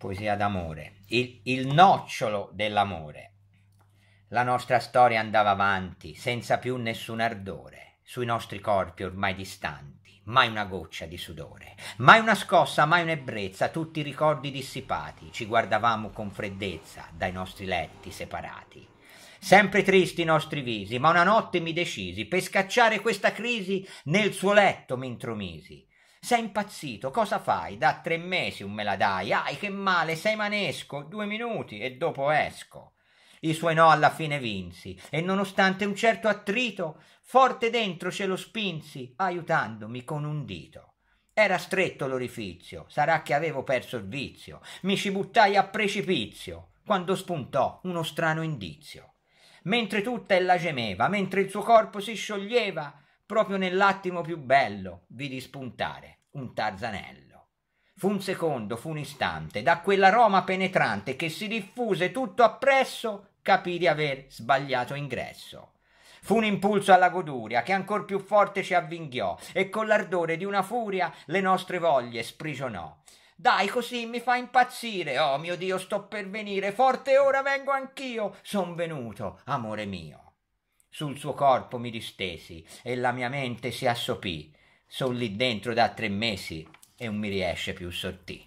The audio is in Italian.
poesia d'amore, il, il nocciolo dell'amore. La nostra storia andava avanti senza più nessun ardore, sui nostri corpi ormai distanti, mai una goccia di sudore, mai una scossa, mai un'ebbrezza, tutti i ricordi dissipati, ci guardavamo con freddezza dai nostri letti separati. Sempre tristi i nostri visi, ma una notte mi decisi, per scacciare questa crisi nel suo letto mi intromisi sei impazzito, cosa fai? Da tre mesi un me la dai. Ai che male, sei manesco, due minuti e dopo esco. I suoi no alla fine vinsi, e nonostante un certo attrito, forte dentro ce lo spinsi, aiutandomi con un dito. Era stretto l'orifizio, sarà che avevo perso il vizio, mi ci buttai a precipizio, quando spuntò uno strano indizio. Mentre tutta ella gemeva, mentre il suo corpo si scioglieva, proprio nell'attimo più bello, vidi spuntare un tarzanello. Fu un secondo, fu un istante, da quell'aroma penetrante che si diffuse tutto appresso, capì di aver sbagliato ingresso. Fu un impulso alla goduria che ancor più forte ci avvinghiò e con l'ardore di una furia le nostre voglie sprigionò. Dai, così mi fa impazzire. Oh mio Dio, sto per venire. Forte ora vengo anch'io. Son venuto, amore mio. Sul suo corpo mi distesi e la mia mente si assopì. Son lì dentro da tre mesi e non mi riesce più sortì.